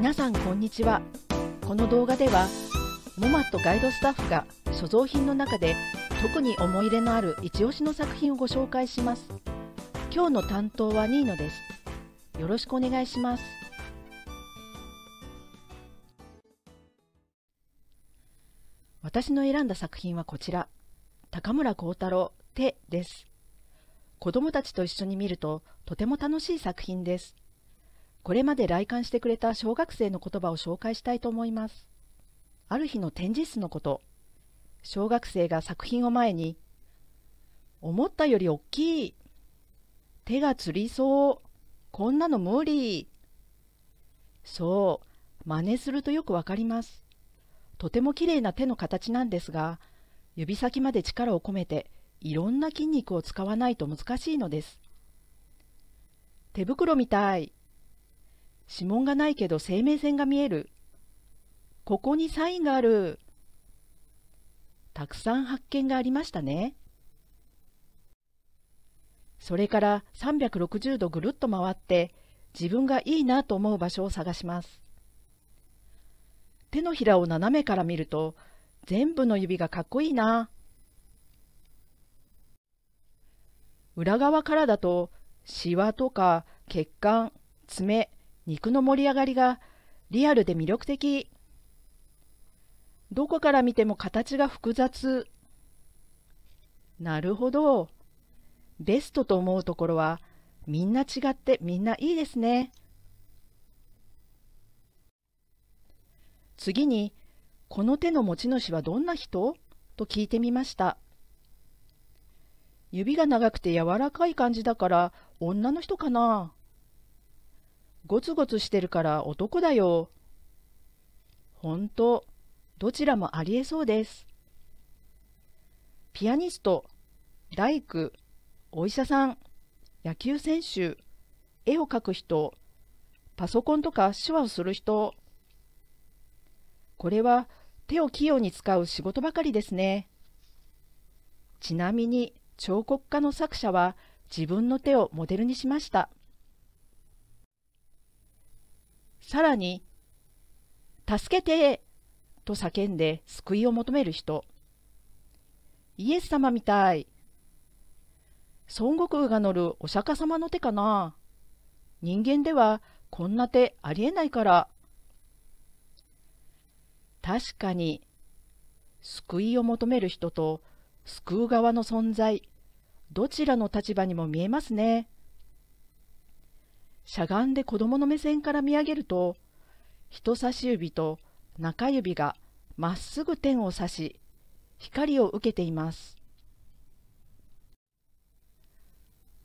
皆さんこんにちはこの動画では MOMAT ガイドスタッフが所蔵品の中で特に思い入れのある一押しの作品をご紹介します今日の担当はニーノですよろしくお願いします私の選んだ作品はこちら高村光太郎手です子供たちと一緒に見るととても楽しい作品ですこれまで来館してくれた小学生の言葉を紹介したいと思います。ある日の展示室のこと、小学生が作品を前に、思ったより大きい、手がつりそう、こんなの無理。そう、真似するとよくわかります。とてもきれいな手の形なんですが、指先まで力を込めて、いろんな筋肉を使わないと難しいのです。手袋みたい。指紋がないけど生命線が見える。ここにサインがある。たくさん発見がありましたね。それから360度ぐるっと回って自分がいいなと思う場所を探します。手のひらを斜めから見ると全部の指がかっこいいな。裏側からだとシワとか血管、爪、肉の盛り上がりがリアルで魅力的どこから見ても形が複雑なるほどベストと思うところはみんな違ってみんないいですね次にこの手の持ち主はどんな人と聞いてみました指が長くて柔らかい感じだから女の人かなゴツゴツしてるから男だよ。ほんと、どちらもありえそうです。ピアニスト、大工、お医者さん、野球選手、絵を描く人、パソコンとか手話をする人。これは手を器用に使う仕事ばかりですね。ちなみに彫刻家の作者は自分の手をモデルにしました。さらに、助けてと叫んで救いを求める人。イエス様みたい。孫悟空が乗るお釈迦様の手かな。人間ではこんな手ありえないから。確かに、救いを求める人と救う側の存在、どちらの立場にも見えますね。しゃがんで子供の目線から見上げると人差し指と中指がまっすぐ点を指し光を受けています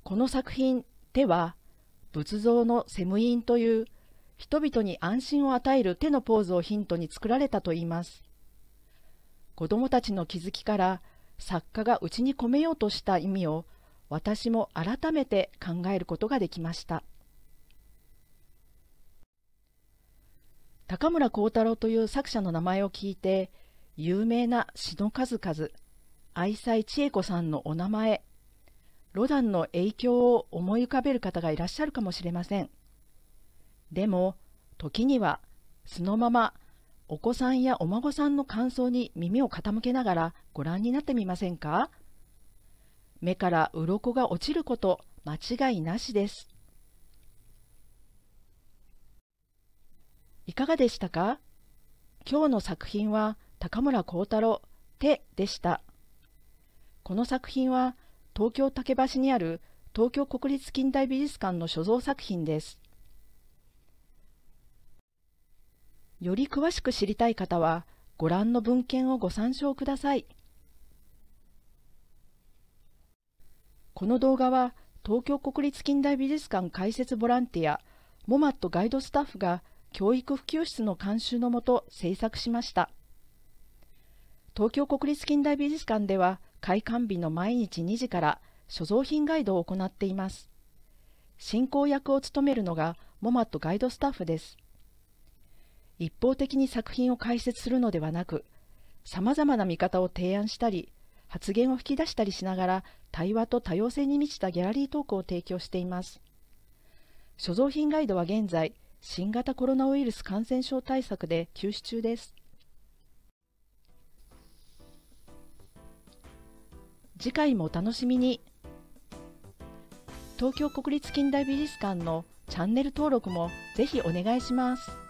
この作品手」は仏像のセムインという人々に安心を与える手のポーズをヒントに作られたといいます子どもたちの気づきから作家がうちに込めようとした意味を私も改めて考えることができました。高村光太郎という作者の名前を聞いて有名な詩の数々愛妻千恵子さんのお名前ロダンの影響を思い浮かべる方がいらっしゃるかもしれませんでも時にはそのままお子さんやお孫さんの感想に耳を傾けながらご覧になってみませんか目から鱗が落ちること間違いなしですいかがでしたか今日の作品は高村光太郎手でした。この作品は東京竹橋にある東京国立近代美術館の所蔵作品です。より詳しく知りたい方はご覧の文献をご参照ください。この動画は東京国立近代美術館解説ボランティアモマットガイドスタッフが教育普及室の監修のもと制作しました東京国立近代美術館では開館日の毎日2時から所蔵品ガイドを行っています進行役を務めるのがモマットガイドスタッフです一方的に作品を解説するのではなくさまざまな見方を提案したり発言を引き出したりしながら対話と多様性に満ちたギャラリートークを提供しています所蔵品ガイドは現在新型コロナウイルス感染症対策で休止中です次回もお楽しみに東京国立近代美術館のチャンネル登録もぜひお願いします